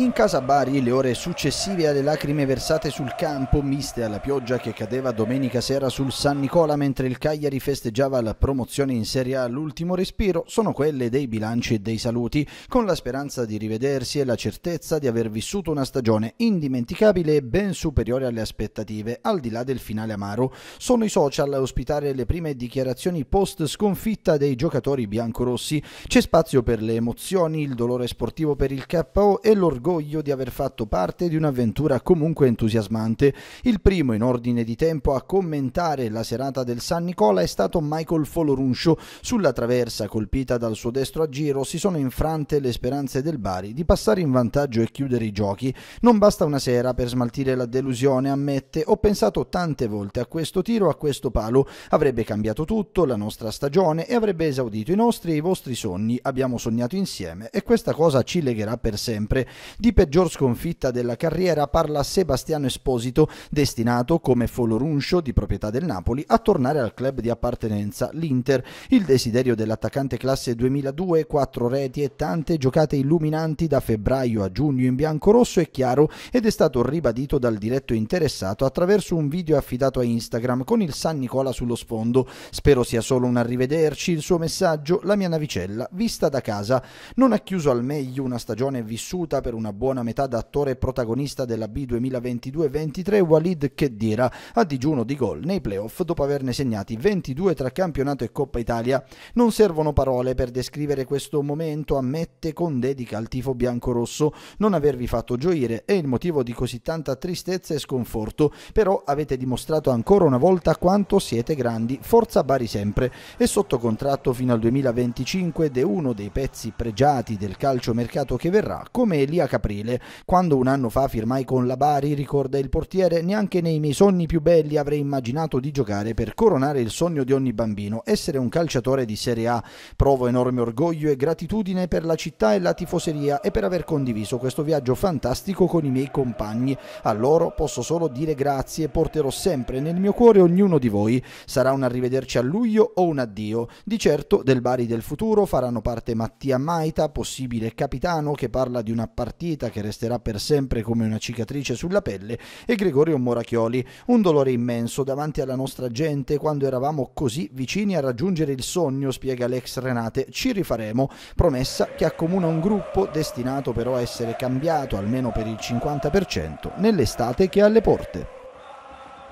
In casa Bari le ore successive alle lacrime versate sul campo, miste alla pioggia che cadeva domenica sera sul San Nicola mentre il Cagliari festeggiava la promozione in Serie A all'ultimo respiro, sono quelle dei bilanci e dei saluti, con la speranza di rivedersi e la certezza di aver vissuto una stagione indimenticabile e ben superiore alle aspettative, al di là del finale amaro. Sono i social a ospitare le prime dichiarazioni post sconfitta dei giocatori biancorossi. C'è spazio per le emozioni, il dolore sportivo per il KO e l'orgoglio l'orgoglio di aver fatto parte di un'avventura comunque entusiasmante. Il primo in ordine di tempo a commentare la serata del San Nicola è stato Michael Foloruncio. Sulla traversa colpita dal suo destro a giro si sono infrante le speranze del Bari di passare in vantaggio e chiudere i giochi. Non basta una sera per smaltire la delusione, ammette, ho pensato tante volte a questo tiro, a questo palo, avrebbe cambiato tutto, la nostra stagione e avrebbe esaudito i nostri e i vostri sogni, abbiamo sognato insieme e questa cosa ci legherà per sempre. Di peggior sconfitta della carriera parla Sebastiano Esposito, destinato come Foloruncio di proprietà del Napoli a tornare al club di appartenenza, l'Inter. Il desiderio dell'attaccante classe 2002, quattro reti e tante giocate illuminanti da febbraio a giugno in bianco-rosso è chiaro ed è stato ribadito dal diretto interessato attraverso un video affidato a Instagram con il San Nicola sullo sfondo. Spero sia solo un arrivederci il suo messaggio, la mia navicella vista da casa. Non ha chiuso al meglio una stagione vissuta per una una buona metà da attore protagonista della B 2022-23, Walid Khedira, a digiuno di gol nei playoff dopo averne segnati 22 tra campionato e Coppa Italia. Non servono parole per descrivere questo momento, ammette con dedica al tifo biancorosso non avervi fatto gioire è il motivo di così tanta tristezza e sconforto, però avete dimostrato ancora una volta quanto siete grandi, forza Bari sempre È sotto contratto fino al 2025 ed è uno dei pezzi pregiati del calcio mercato che verrà come Elia Capitano aprile, Quando un anno fa firmai con la Bari, ricorda il portiere, neanche nei miei sogni più belli avrei immaginato di giocare per coronare il sogno di ogni bambino, essere un calciatore di Serie A. Provo enorme orgoglio e gratitudine per la città e la tifoseria e per aver condiviso questo viaggio fantastico con i miei compagni. A loro posso solo dire grazie e porterò sempre nel mio cuore ognuno di voi. Sarà un arrivederci a luglio o un addio. Di certo del Bari del futuro faranno parte Mattia Maita, possibile capitano che parla di una partita partita che resterà per sempre come una cicatrice sulla pelle, e Gregorio Morachioli. Un dolore immenso davanti alla nostra gente quando eravamo così vicini a raggiungere il sogno, spiega l'ex Renate. Ci rifaremo, promessa che accomuna un gruppo destinato però a essere cambiato almeno per il 50% nell'estate che è alle porte.